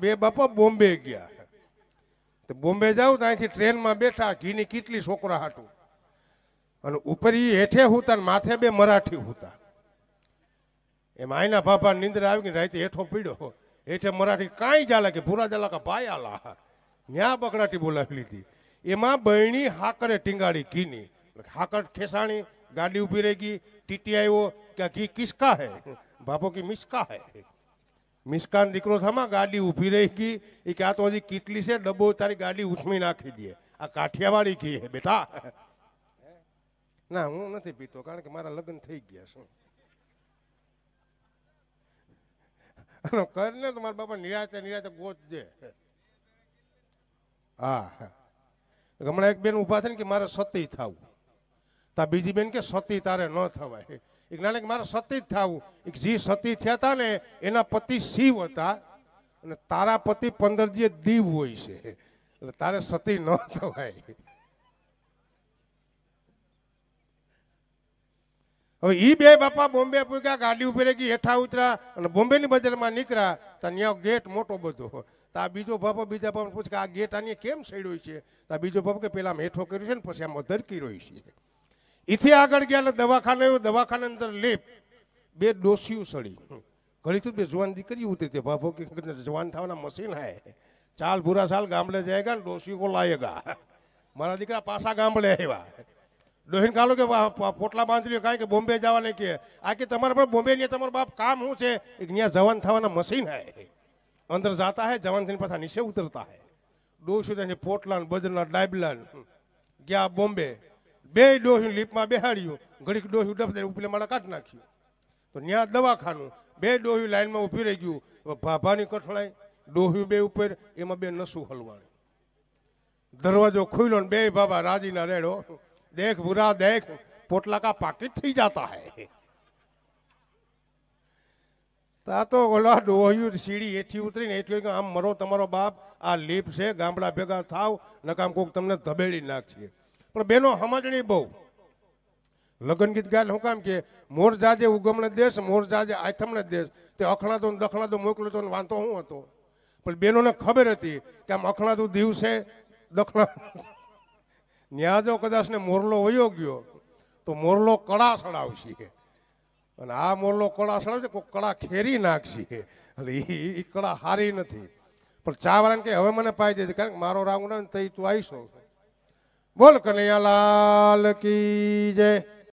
બે બાપા બોમ્બે ગયા બોમ્બે જાઉં તો ટ્રેનમાં બેઠા ઘીની કેટલી છોકરા હાટું અને ઉપરી હેઠે હુતા માથે બે મરાઠી હુતા એમ આઈના બાપા નિંદ્રા આવી ગઈ રાતે હેઠો પીડ્યો હેઠે મરાઠી કાંઈ જાલા કે ભૂરા જાલા કે ભાઈ આલા ન્યા બકડાટી બોલાવી લીધી એમાં બહેણી હાકરે ટીંગાડી ઘીની હાકર ખેસાણી ગાડી ઉભી રહી ગઈ ટીટી આવ્યો કે ઘી કિસકા હે બાપો કે મિસકા હે મિસ્કાન દીકરો થમાં ગાડી ઊભી રહી ગઈ એ કે આ તો હજી કીટલી છે ડબ્બો તારી ગાડી ઉથમી નાખી દે આ કાઠિયાવાડી કી હે બેટા ના હું નથી પીતો કારણ કે મારા લગ્ન થઈ ગયા શું કરીને તો મારા બાપા નિરાતે ગોત દે હા હમણાં એક બેન ઊભા ને કે મારે સતી થવું તા બીજી બેન કે સતી તારે ન થવાય એ જ્ઞાને મારે સતી જ થવું જે સતી થયા હતા ને એના પતિ શિવ હતા અને તારા પતિ પંદર જે દીવ હોય છે એટલે તારે સતી ન થવાય હવે એ બે બાપા બોમ્બે પૂગ્યા ગાડી ઉભી ગઈ હેઠા ઉતરા અને બોમ્બેની બજારમાં નીકળ્યા તો ત્યાં ગેટ મોટો બધો તો આ બીજો બાપો બીજા બાપા પૂછ કે આ ગેટ આની કેમ સડ્યો છે તો બીજો બાપો કે પેલા મેઠો કર્યો છે ને પછી આમાં ધરકી રહી છે એથી આગળ ગયા એટલે દવાખાને દવાખાને અંદર લેપ બે ડોસીઓ સડી ઘણી તું બે જવાન દીકરી ઉતરી તે ભાભો કે જવાન થવાના મશીન હાય ચાલ ભૂરા સાલ ગામડે જાયગા ને ડોસીઓ કો લાયેગા મારા દીકરા પાછા ગામડે આવ્યા ડોહીન કાલો કે પોટલા બાંધી લ્યો કાંઈ કે બોમ્બે જવાને કે આ કે તમારા પણ બોમ્બે ને તમારો બાપ કામ શું છે ત્યાં જવાન થવાના મશીન હાય અંદર જતા હે જવાન થઈને પાછા નીચે ઉતરતા હે ડોસીઓ પોટલા બજરના ડાબલા ગયા બોમ્બે બે ડોહ્યું લીપમાં બેહાડ્યું ઘડીક ડોહ્યું ડબદે ઉપલે માળા કાઢી નાખ્યું તો ત્યાં દવાખાનું બે ડોહી લાઈનમાં ઊભી રહી ગયું ભાભાની કઠળાઈ ડોહ્યું બે ઉપર એમાં બે નસું હલવાણી દરવાજો ખુલ્યો ને બે બાબા રાજીના રેડો દેખ બુરા દેખ પોટલા કા પાકીટ થઈ જાતા હે તા તો ઓલા ડોહ્યું સીડી હેઠી ઉતરીને હેઠી આમ મરો તમારો બાપ આ લીપ છે ગામડા ભેગા થાવ નકામ કોક તમને ધબેડી નાખશે પણ બેનો સમજણી બહુ લગન ગીત ગાયને હું કામ કે મોર જાજે ઉગમણ દેશ મોર જાજે આથમણ દેશ તે અખણાતો ને દખણાતો મોકલ્યો તો વાંધો હું હતો પણ બેનોને ખબર હતી કે આમ અખણાતું દિવસે દખણા ન્યાજો કદાચ ને મોરલો વયો ગયો તો મોરલો કળા સડાવશે અને આ મોરલો કળા સડાવશે કોઈ કળા ખેરી નાખશે એટલે એ કળા હારી નથી પણ ચાવાળાને કે હવે મને પાઈ દે કારણ કે મારો રાંગ ને તઈ તું આવીશ બોલ કનૈયાલાલ કી જય